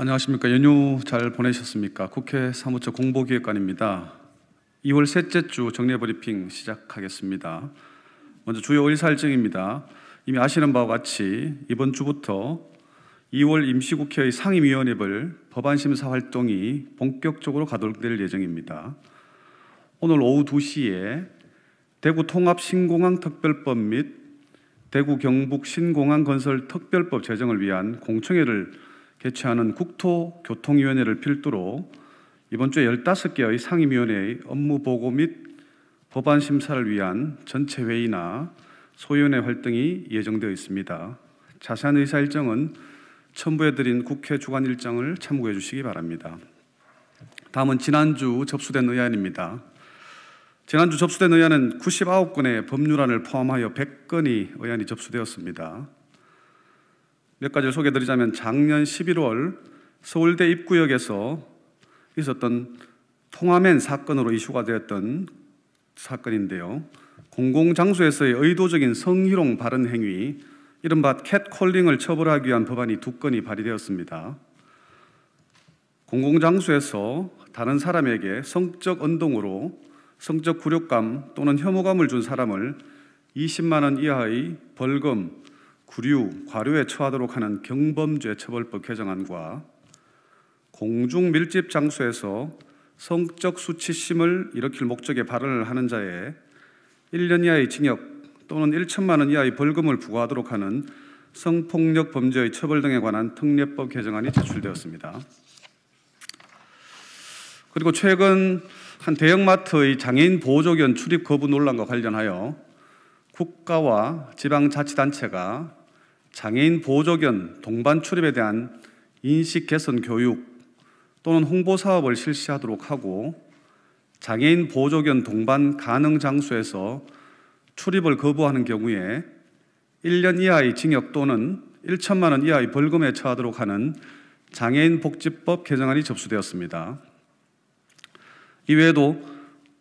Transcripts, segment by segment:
안녕하십니까. 연휴 잘 보내셨습니까? 국회 사무처 공보기획관입니다. 2월 셋째 주 정례 브리핑 시작하겠습니다. 먼저 주요 의사일정입니다. 이미 아시는 바와 같이 이번 주부터 2월 임시국회의 상임위원회를 법안심사 활동이 본격적으로 가동될 예정입니다. 오늘 오후 2시에 대구 통합 신공항 특별법 및 대구 경북 신공항 건설 특별법 제정을 위한 공청회를 개최하는 국토교통위원회를 필두로 이번 주에 15개의 상임위원회의 업무 보고 및 법안 심사를 위한 전체 회의나 소위원회 활동이 예정되어 있습니다. 자세한 의사 일정은 첨부해드린 국회 주간 일정을 참고해 주시기 바랍니다. 다음은 지난주 접수된 의안입니다. 지난주 접수된 의안은 99건의 법률안을 포함하여 100건이 의안이 접수되었습니다. 몇 가지를 소개해 드리자면 작년 11월 서울대 입구역에서 있었던 통화맨 사건으로 이슈가 되었던 사건인데요. 공공장소에서의 의도적인 성희롱 발언 행위, 이른바 캣콜링을 처벌하기 위한 법안이 두 건이 발의되었습니다. 공공장소에서 다른 사람에게 성적 언동으로 성적 굴욕감 또는 혐오감을 준 사람을 20만 원 이하의 벌금 구류, 과류에 처하도록 하는 경범죄 처벌법 개정안과 공중 밀집 장소에서 성적 수치심을 일으킬 목적의 발언을 하는 자에 1년 이하의 징역 또는 1천만 원 이하의 벌금을 부과하도록 하는 성폭력 범죄의 처벌 등에 관한 특례법 개정안이 제출되었습니다. 그리고 최근 한 대형마트의 장애인 보호조견 출입 거부 논란과 관련하여 국가와 지방자치단체가 장애인 보호조견 동반 출입에 대한 인식 개선 교육 또는 홍보 사업을 실시하도록 하고 장애인 보조견 동반 가능 장소에서 출입을 거부하는 경우에 1년 이하의 징역 또는 1천만 원 이하의 벌금에 처하도록 하는 장애인 복지법 개정안이 접수되었습니다. 이외에도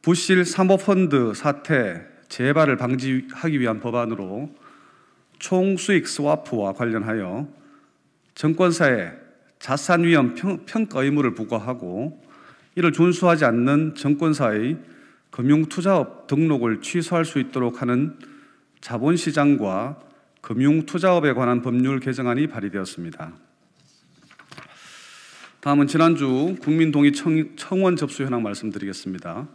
부실 사모펀드 사태 재발을 방지하기 위한 법안으로 총수익 스와프와 관련하여 정권사에 자산 위험 평가 의무를 부과하고 이를 준수하지 않는 정권사의 금융투자업 등록을 취소할 수 있도록 하는 자본시장과 금융투자업에 관한 법률 개정안이 발의되었습니다. 다음은 지난주 국민동의 청원 접수 현황 말씀드리겠습니다.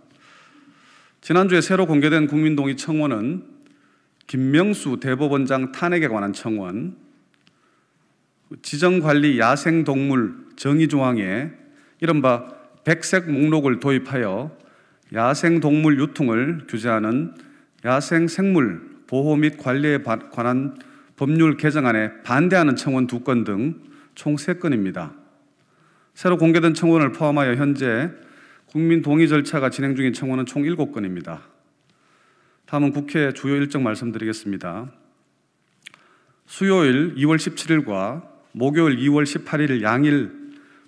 지난주에 새로 공개된 국민동의 청원은 김명수 대법원장 탄핵에 관한 청원, 지정관리 야생동물 정의조항에 이른바 백색 목록을 도입하여 야생동물 유통을 규제하는 야생생물 보호 및 관리에 관한 법률 개정안에 반대하는 청원 두 건 등 총 세건입니다 새로 공개된 청원을 포함하여 현재 국민 동의 절차가 진행 중인 청원은 총 일곱 건입니다 다음은 국회 주요 일정 말씀드리겠습니다. 수요일 2월 17일과 목요일 2월 18일 양일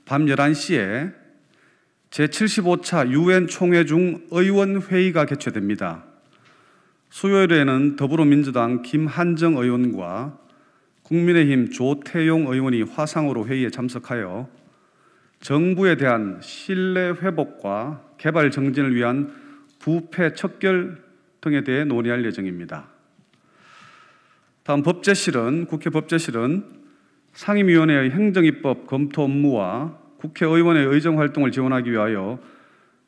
밤 11시에 제75차 유엔 총회 중 의원 회의가 개최됩니다. 수요일에는 더불어민주당 김한정 의원과 국민의힘 조태용 의원이 화상으로 회의에 참석하여 정부에 대한 신뢰 회복과 개발 정진을 위한 부패 척결 등에 대해 논의할 예정입니다. 다음 법제실은 국회 법제실은 상임위원회의 행정입법 검토 업무와 국회의원의 의정 활동을 지원하기 위하여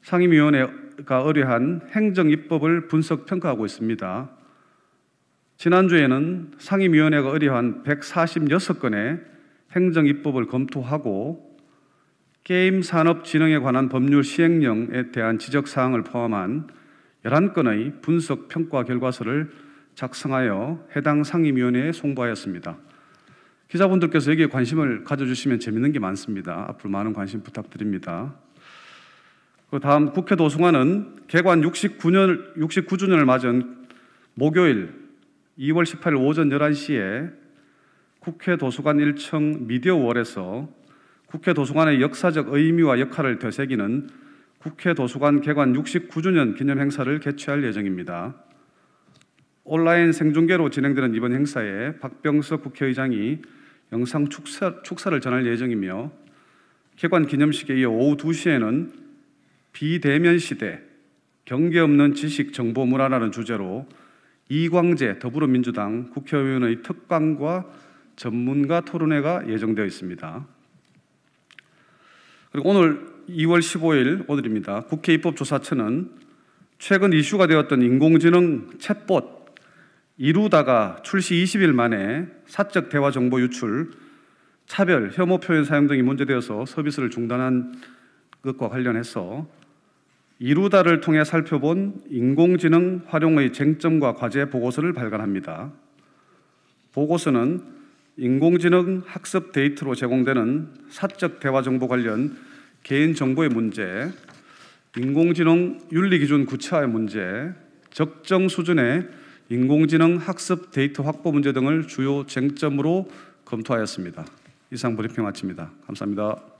상임위원회가 의뢰한 행정입법을 분석 평가하고 있습니다. 지난주에는 상임위원회가 의뢰한 146건의 행정입법을 검토하고 게임 산업 진흥에 관한 법률 시행령에 대한 지적 사항을 포함한 11건의 분석 평가 결과서를 작성하여 해당 상임위원회에 송부하였습니다. 기자분들께서 여기에 관심을 가져주시면 재밌는 게 많습니다. 앞으로 많은 관심 부탁드립니다. 그 다음 국회 도서관은 개관 69년, 69주년을 맞은 목요일 2월 18일 오전 11시에 국회 도서관 1층 미디어월에서 국회 도서관의 역사적 의미와 역할을 되새기는 국회 도서관 개관 69주년 기념 행사를 개최할 예정입니다. 온라인 생중계로 진행되는 이번 행사에 박병석 국회의장이 영상 축사, 축사를 전할 예정이며 개관 기념식에 이어 오후 2시에는 비대면 시대 경계 없는 지식 정보 문화라는 주제로 이광재 더불어민주당 국회의원의 특강과 전문가 토론회가 예정되어 있습니다. 그리고 오늘 2월 15일 오늘입니다. 국회 입법조사처는 최근 이슈가 되었던 인공지능 챗봇 이루다가 출시 20일 만에 사적 대화 정보 유출, 차별, 혐오 표현 사용 등이 문제되어서 서비스를 중단한 것과 관련해서 이루다를 통해 살펴본 인공지능 활용의 쟁점과 과제 보고서를 발간합니다. 보고서는 인공지능 학습 데이터로 제공되는 사적 대화 정보 관련 개인정보의 문제, 인공지능 윤리기준 구체화의 문제, 적정 수준의 인공지능 학습 데이터 확보 문제 등을 주요 쟁점으로 검토하였습니다. 이상 브리핑 마칩니다. 감사합니다.